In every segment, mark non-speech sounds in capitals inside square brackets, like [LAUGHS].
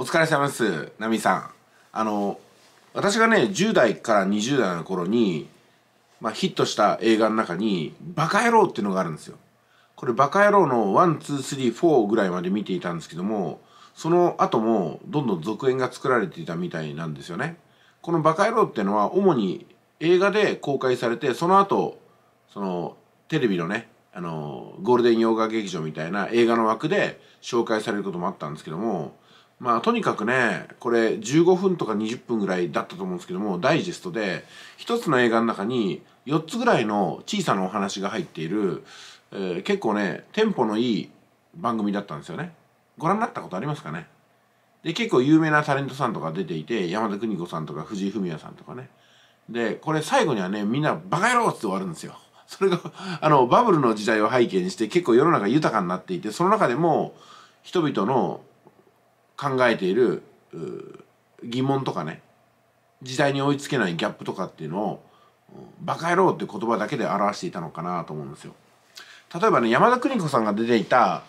お疲れ様です、ナミさん。あの、私がね、10代から20代の頃に、まあ、ヒットした映画の中に、バカ野郎っていうのがあるんですよ。これ、バカ野郎の1、2、3、4ぐらいまで見ていたんですけども、その後も、どんどん続編が作られていたみたいなんですよね。このバカ野郎っていうのは、主に映画で公開されて、その後、その、テレビのね、あの、ゴールデン洋画劇場みたいな映画の枠で紹介されることもあったんですけども、まあとにかくねこれ15分とか20分ぐらいだったと思うんですけどもダイジェストで1つの映画の中に4つぐらいの小さなお話が入っている、えー、結構ねテンポのいい番組だったんですよねご覧になったことありますかねで結構有名なタレントさんとか出ていて山田邦子さんとか藤井フミヤさんとかねでこれ最後にはねみんな「バカ野郎!」って終わるんですよ [LAUGHS] それがあのバブルの時代を背景にして結構世の中豊かになっていてその中でも人々の考えている疑問とかね時代に追いつけないギャップとかっていうのを「バカ野郎」って言葉だけで表していたのかなと思うんですよ。例えばね山田邦子さんが出ていた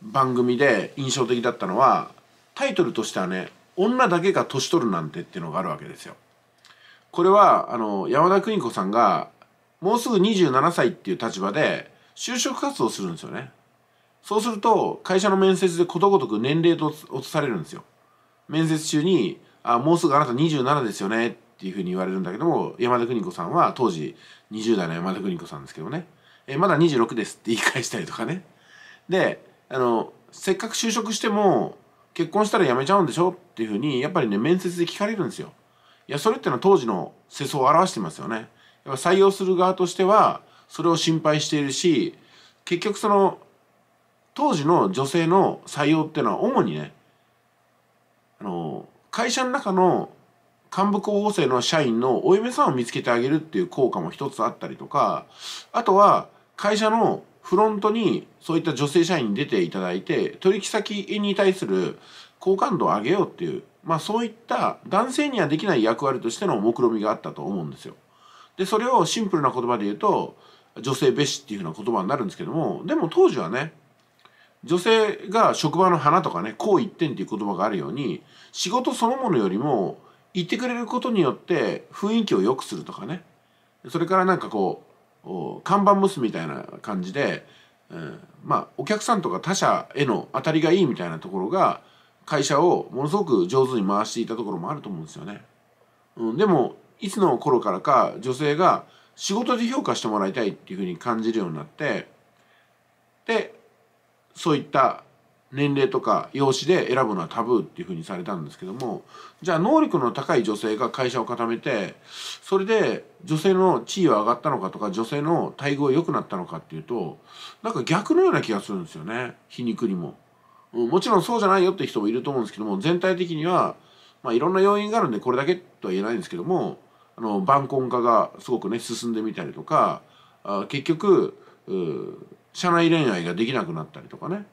番組で印象的だったのはタイトルとしてはね「女だけが年取るなんて」っていうのがあるわけですよ。これはあの山田邦子さんがもうすぐ27歳っていう立場で就職活動するんですよね。そうすると会社の面接でことごとく年齢と落とされるんですよ面接中にあもうすぐあなた27ですよねっていうふうに言われるんだけども山田邦子さんは当時20代の山田邦子さんですけどねえまだ26ですって言い返したりとかねであのせっかく就職しても結婚したら辞めちゃうんでしょっていうふうにやっぱりね面接で聞かれるんですよいやそれってのは当時の世相を表してますよねやっぱ採用する側としてはそれを心配しているし結局その当時の女性の採用っていうのは主にねあの会社の中の幹部候補生の社員のお嫁さんを見つけてあげるっていう効果も一つあったりとかあとは会社のフロントにそういった女性社員に出ていただいて取引先に対する好感度を上げようっていう、まあ、そういった男性にはできない役割としての目論みがあったと思うんですよ。でそれをシンプルな言葉で言うと女性蔑視っていうふうな言葉になるんですけどもでも当時はね女性が職場の花とかねこう一点っていう言葉があるように仕事そのものよりも言ってくれることによって雰囲気を良くするとかねそれからなんかこう看板娘みたいな感じで、うん、まあお客さんとか他者への当たりがいいみたいなところが会社をものすごく上手に回していたところもあると思うんですよね。うん、でもいつの頃からか女性が仕事で評価してもらいたいっていうふうに感じるようになってでそういった年齢とか容姿で選ぶのはタブーっていうふうにされたんですけどもじゃあ能力の高い女性が会社を固めてそれで女性の地位は上がったのかとか女性の待遇は良くなったのかっていうとなんか逆のような気がするんですよね皮肉にも、うん。もちろんそうじゃないよって人もいると思うんですけども全体的には、まあ、いろんな要因があるんでこれだけとは言えないんですけどもあの晩婚化がすごくね進んでみたりとかあ結局う社内恋愛ができなくなったりとかね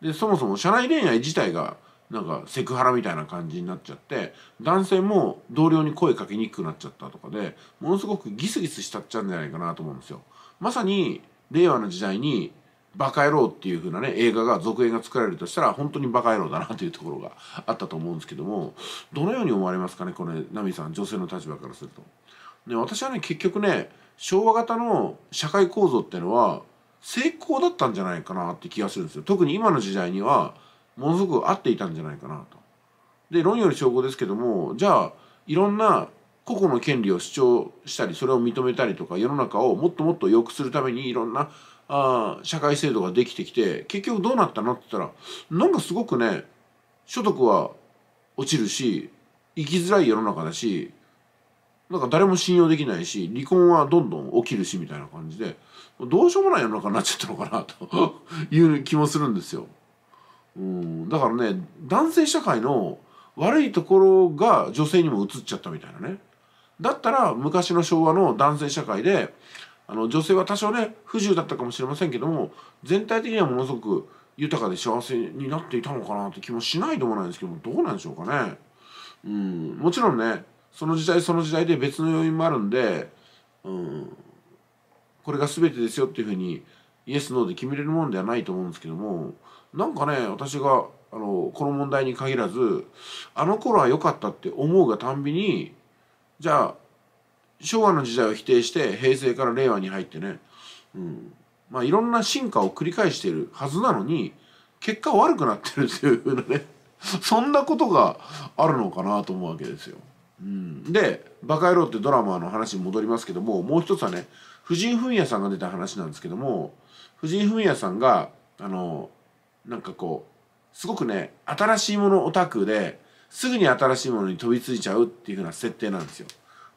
でそもそも社内恋愛自体がなんかセクハラみたいな感じになっちゃって男性も同僚に声かけにくくなっちゃったとかでものすごくギスギスしたっちゃうんじゃないかなと思うんですよ。まさに令和の時代にバカ野郎っていう風なね映画が続編が作られるとしたら本当にバカ野郎だなというところがあったと思うんですけどもどのように思われますかねこれナミさん女性の立場からすると。で私はね結局ね昭和型の社会構造っていうのは成功だったんじゃないかなって気がするんですよ特に今の時代にはものすごく合っていたんじゃないかなと。で論より証拠ですけどもじゃあいろんな個々の権利を主張したりそれを認めたりとか世の中をもっともっと良くするためにいろんなあ社会制度ができてきて結局どうなったのって言ったらなんかすごくね所得は落ちるし生きづらい世の中だしなんか誰も信用できないし離婚はどんどん起きるしみたいな感じでどうしようもない世の中になっちゃったのかなと [LAUGHS] いう気もするんですよ。うんだからね男性社会の悪いところが女性にも移っちゃったみたいなね。だったら昔の昭和の男性社会であの女性は多少ね不自由だったかもしれませんけども全体的にはものすごく豊かで幸せになっていたのかなって気もしないでもないんですけどもどうなんでしょうかね。うんもちろんねその時代その時代で別の要因もあるんで、うん、これが全てですよっていうふうにイエスノーで決めれるもんではないと思うんですけどもなんかね私があのこの問題に限らずあの頃は良かったって思うがたんびにじゃあ昭和の時代を否定して平成から令和に入ってね、うん、まあいろんな進化を繰り返しているはずなのに結果悪くなってるっていうふうなねそんなことがあるのかなと思うわけですよ。うん、で「バカ野郎」ってドラマの話に戻りますけどももう一つはね藤井フミヤさんが出た話なんですけども藤井フミヤさんがあのなんかこうすごくね新しいものオタクですぐに新しいものに飛びついちゃうっていう風な設定なんですよ。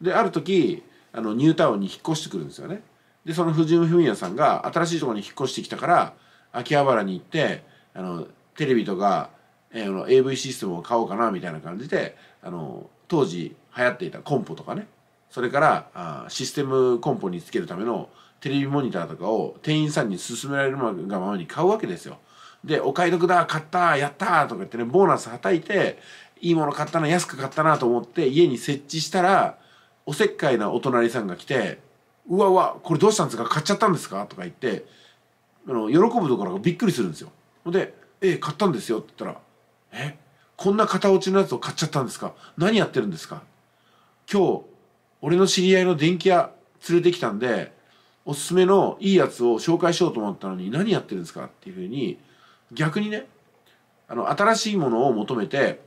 である時あのニュータウンに引っ越してくるんですよね。でその藤井フミヤさんが新しいところに引っ越してきたから秋葉原に行ってあのテレビとか、えー、AV システムを買おうかなみたいな感じであの当時流行っていたコンポとかねそれからあシステムコンポにつけるためのテレビモニターとかを店員さんに勧められるがままに買うわけですよ。でお買い得だ買ったやったとか言ってねボーナスはたいていいもの買ったな安く買ったなと思って家に設置したらおせっかいなお隣さんが来て「うわうわこれどうしたんですか買っちゃったんですか?」とか言ってあの喜ぶところがびっくりするんですよ。で「え買ったんですよ」って言ったら「えこんな型落ちのやつを買っちゃったんですか何やってるんですか今日、俺の知り合いの電気屋連れてきたんで、おすすめのいいやつを紹介しようと思ったのに何やってるんですかっていうふうに、逆にね、あの、新しいものを求めて、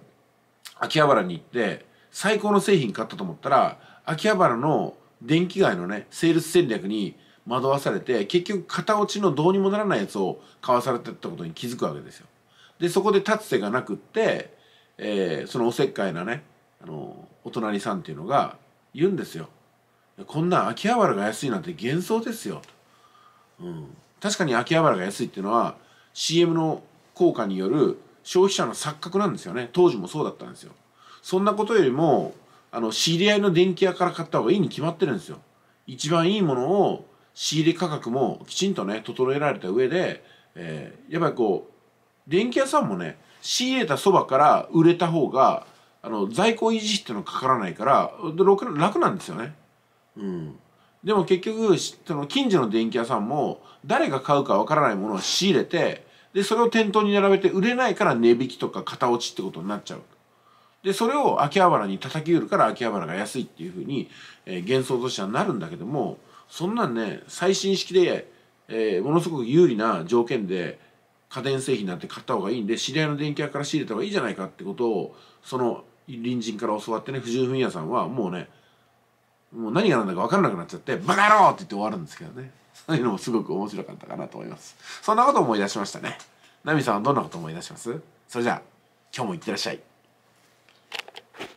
秋葉原に行って、最高の製品買ったと思ったら、秋葉原の電気街のね、セールス戦略に惑わされて、結局、型落ちのどうにもならないやつを買わされてったことに気づくわけですよ。で、そこで立つ手がなくって、えー、そのおせっかいなねあのお隣さんっていうのが言うんですよ。こんな秋葉原が安いなんて幻想ですよと、うん、確かに秋葉原が安いっていうのは CM の効果による消費者の錯覚なんですよね当時もそうだったんですよそんなことよりもあの知り合いの電気屋から買った方がいいに決まってるんですよ一番いいものを仕入れ価格もきちんとね整えられた上で、えー、やっぱりこう電気屋さんもね仕入れたそばから売れた方があの在庫維持っていうのかからないから楽なんですよね。うん、でも結局その近所の電気屋さんも誰が買うかわからないものは仕入れてでそれを店頭に並べて売れないから値引きとか型落ちってことになっちゃう。でそれを秋葉原に叩き売るから秋葉原が安いっていうふうに、えー、幻想としてはなるんだけどもそんなんね最新式で、えー、ものすごく有利な条件で家電製品なんて買った方がいいんで知り合いの電気屋から仕入れた方がいいじゃないかってことをその隣人から教わってね不純品屋さんはもうねもう何が何だか分からなくなっちゃって「バカ野郎!」って言って終わるんですけどねそういうのもすごく面白かったかなと思いますそんなこと思い出しましたねナミさんはどんなこと思い出しますそれじゃあ今日もいってらっしゃい